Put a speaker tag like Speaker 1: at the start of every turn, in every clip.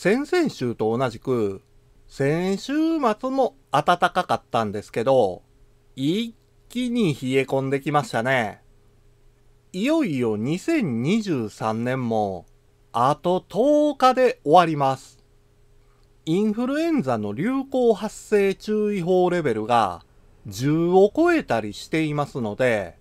Speaker 1: 先々週と同じく、先週末も暖かかったんですけど、一気に冷え込んできましたね。いよいよ2023年も、あと10日で終わります。インフルエンザの流行発生注意報レベルが10を超えたりしていますので、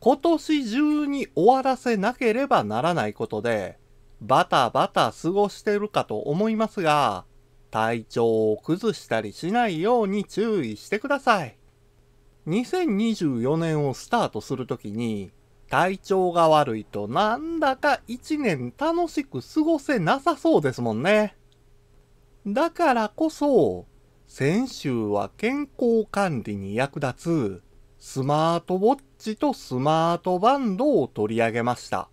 Speaker 1: 今年中に終わらせなければならないことで、バタバタ過ごしてるかと思いますが、体調を崩したりしないように注意してください。2024年をスタートするときに、体調が悪いとなんだか一年楽しく過ごせなさそうですもんね。だからこそ、先週は健康管理に役立つスマートウォッチとスマートバンドを取り上げました。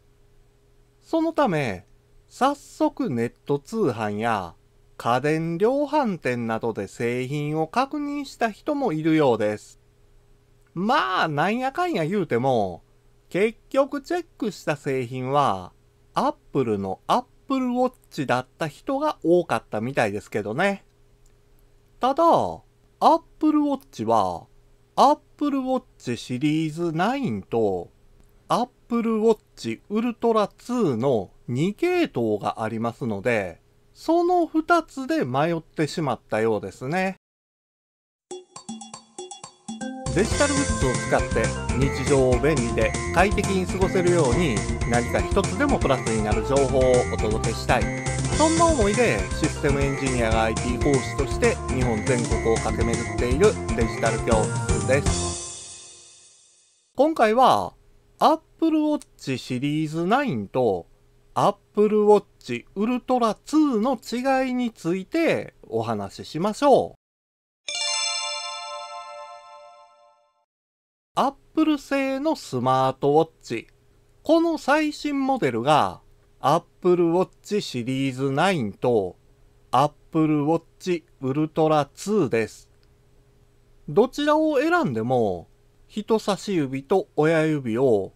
Speaker 1: そのため、早速ネット通販や家電量販店などで製品を確認した人もいるようです。まあ、なんやかんや言うても、結局チェックした製品は、アップルのアップルウォッチだった人が多かったみたいですけどね。ただ、アップルウォッチは、アップルウォッチシリーズ9と、アップルウォッチウルトラ2の2系統がありますので、その2つで迷ってしまったようですね。デジタルグッズを使って日常を便利で快適に過ごせるように何か一つでもプラスになる情報をお届けしたいそんな思いでシステムエンジニアが IT 講師として日本全国を駆け巡っているデジタル教室です今回は Apple Watch シリーズ9と Apple Watch Ultra 2の違いについてお話ししましょう。Apple 製のスマートウォッチ。この最新モデルが Apple Watch シリーズ9と Apple Watch Ultra 2です。どちらを選んでも人差し指と親指を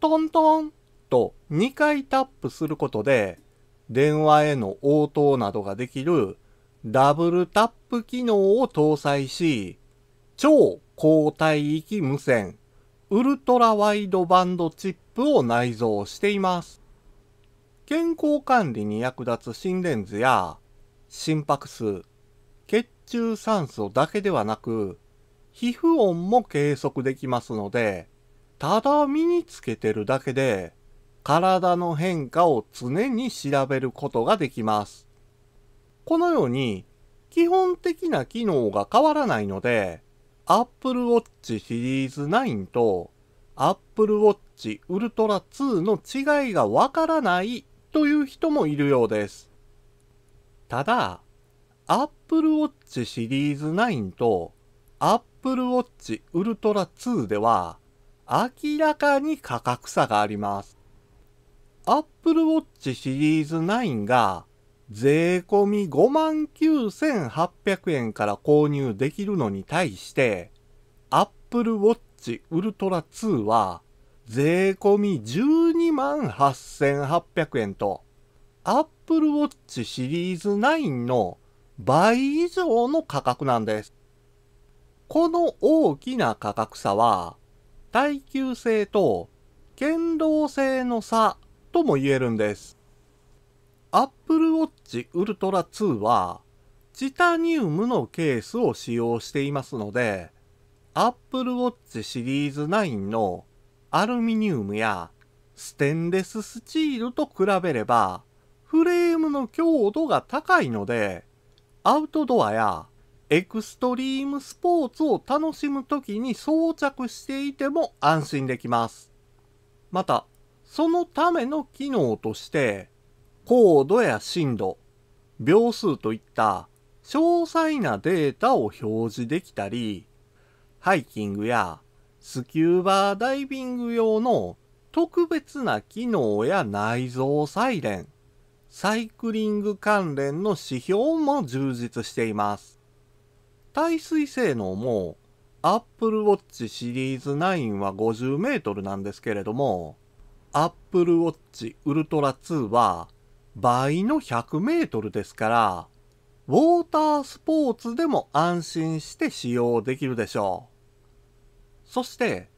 Speaker 1: トントン2回タップすることで電話への応答などができるダブルタップ機能を搭載し、超高帯域無線ウルトラワイドバンドチップを内蔵しています。健康管理に役立つ心電図や心拍数、血中酸素だけではなく、皮膚温も計測できますので、ただ身につけてるだけで体の変化を常に調べることができます。このように基本的な機能が変わらないので Apple Watch シリーズ9と Apple Watch Ultra 2の違いがわからないという人もいるようです。ただ Apple Watch シリーズ9と Apple Watch Ultra 2では明らかに価格差があります。Apple Watch シリーズ9が税込59,800円から購入できるのに対して Apple Watch Ultra 2は税込128,800円と Apple Watch シリーズ9の倍以上の価格なんです。この大きな価格差は耐久性と堅牢性の差とも言えるんです。Apple Watch Ultra 2はチタニウムのケースを使用していますので Apple Watch シリーズ9のアルミニウムやステンレススチールと比べればフレームの強度が高いのでアウトドアやエクストリームスポーツを楽しむ時に装着していても安心できます。またそのための機能として、高度や震度、秒数といった詳細なデータを表示できたり、ハイキングやスキューバーダイビング用の特別な機能や内蔵サイレン、サイクリング関連の指標も充実しています。耐水性能も Apple Watch シリーズ9は50メートルなんですけれども、Apple Watch Ultra 2は倍の100メートルですから、ウォータースポーツでも安心して使用できるでしょう。そして、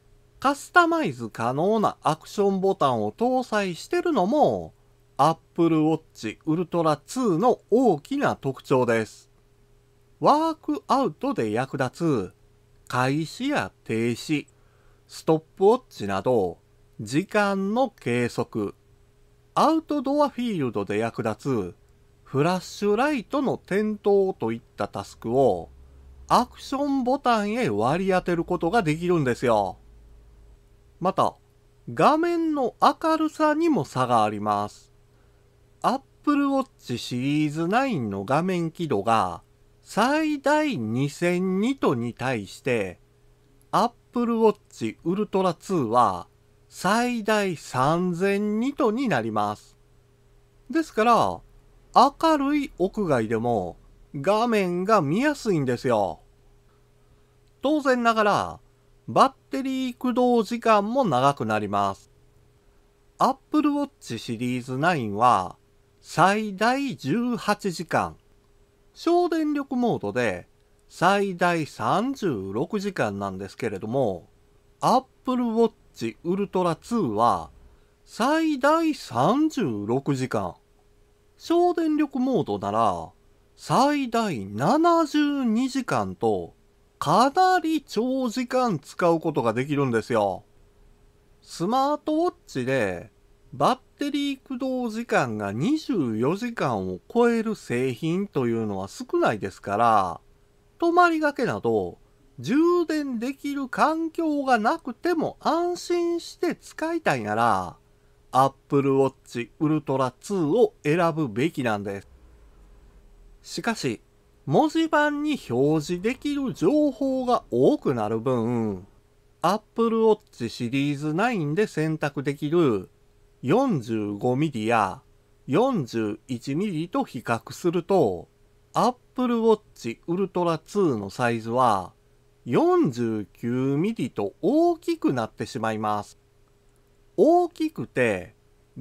Speaker 1: カスタマイズ可能なアクションボタンを搭載してるのも Apple Watch Ultra 2の大きな特徴です。ワークアウトで役立つ開始や停止、ストップウォッチなど時間の計測、アウトドアフィールドで役立つフラッシュライトの点灯といったタスクをアクションボタンへ割り当てることができるんですよ。また、画面の明るさにも差があります。Apple Watch シリーズ9の画面輝度が最大2002とに対して Apple Watch Ultra 2は最大3000ニトになります。ですから、明るい屋外でも画面が見やすいんですよ。当然ながら、バッテリー駆動時間も長くなります。Apple Watch シリーズ9は最大18時間、省電力モードで最大36時間なんですけれども、Apple Watch チウルトラ2は最大36時間。省電力モードなら最大72時間とかなり長時間使うことができるんですよ。スマートウォッチでバッテリー駆動時間が24時間を超える製品というのは少ないですから、泊まりがけなど充電できる環境がなくても安心して使いたいなら、Apple Watch Ultra 2を選ぶべきなんです。しかし、文字盤に表示できる情報が多くなる分、Apple Watch シリーズ9で選択できる 45mm や 41mm と比較すると、Apple Watch Ultra 2のサイズは49ミリと大きくなってしまいます。大きくて、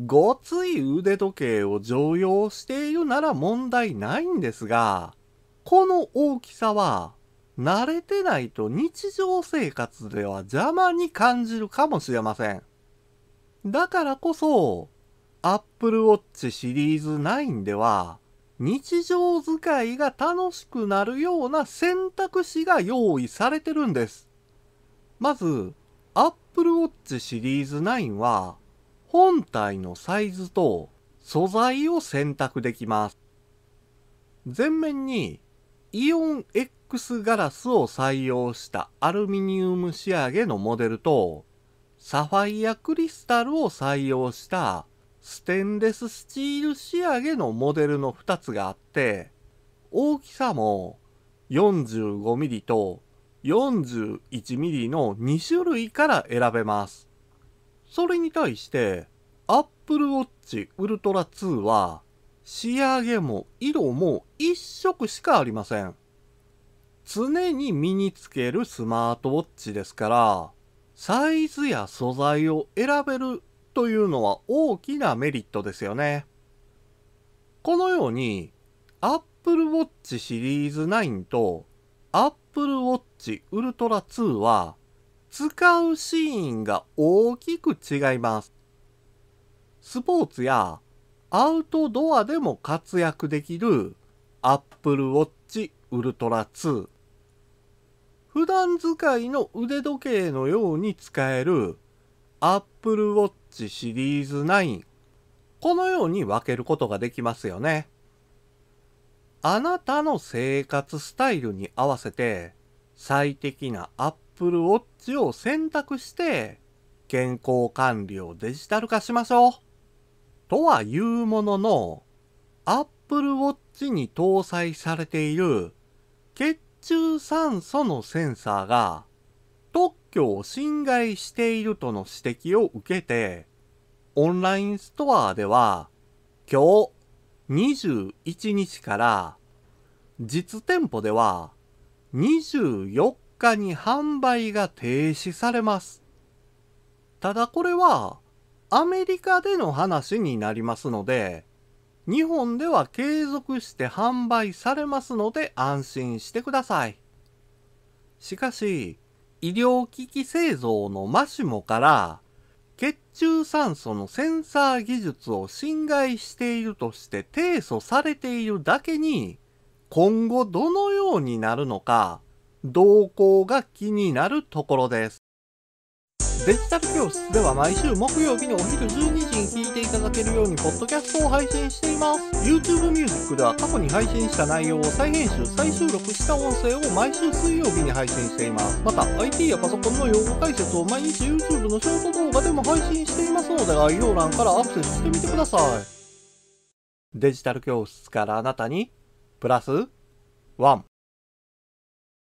Speaker 1: ごつい腕時計を常用しているなら問題ないんですが、この大きさは慣れてないと日常生活では邪魔に感じるかもしれません。だからこそ、Apple Watch シリーズ9では日常使いが楽しくなるような選択肢が用意されてるんです。まず、Apple Watch シリーズ9は、本体のサイズと素材を選択できます。前面にイオン X ガラスを採用したアルミニウム仕上げのモデルとサファイアクリスタルを採用したステンレススチール仕上げのモデルの2つがあって、大きさも 45mm と 41mm の2種類から選べます。それに対して、Apple Watch Ultra 2は仕上げも色も1色しかありません。常に身につけるスマートウォッチですから、サイズや素材を選べるというのは大きなメリットですよね。このように Apple Watch シリーズ9と Apple Watch Ultra 2は使うシーンが大きく違います。スポーツやアウトドアでも活躍できる Apple Watch Ultra 2普段使いの腕時計のように使える Apple Watch シリーズ9このように分けることができますよね。あなたの生活スタイルに合わせて最適な Apple Watch を選択して健康管理をデジタル化しましょう。とはいうものの Apple Watch に搭載されている血中酸素のセンサーが特許を侵害しているとの指摘を受けて、オンラインストアでは、今日21日から実店舗では24日に販売が停止されます。ただこれはアメリカでの話になりますので、日本では継続して販売されますので安心してください。しかし、医療機器製造のマシモから血中酸素のセンサー技術を侵害しているとして提訴されているだけに今後どのようになるのか動向が気になるところです。デジタル教室では毎週木曜日のお昼12時に聞いていただけるようにポッドキャストを配信しています。YouTube Music では過去に配信した内容を再編集、再収録した音声を毎週水曜日に配信しています。また、IT やパソコンの用語解説を毎日 YouTube のショート動画でも配信していますので概要欄からアクセスしてみてください。デジタル教室からあなたにプラス1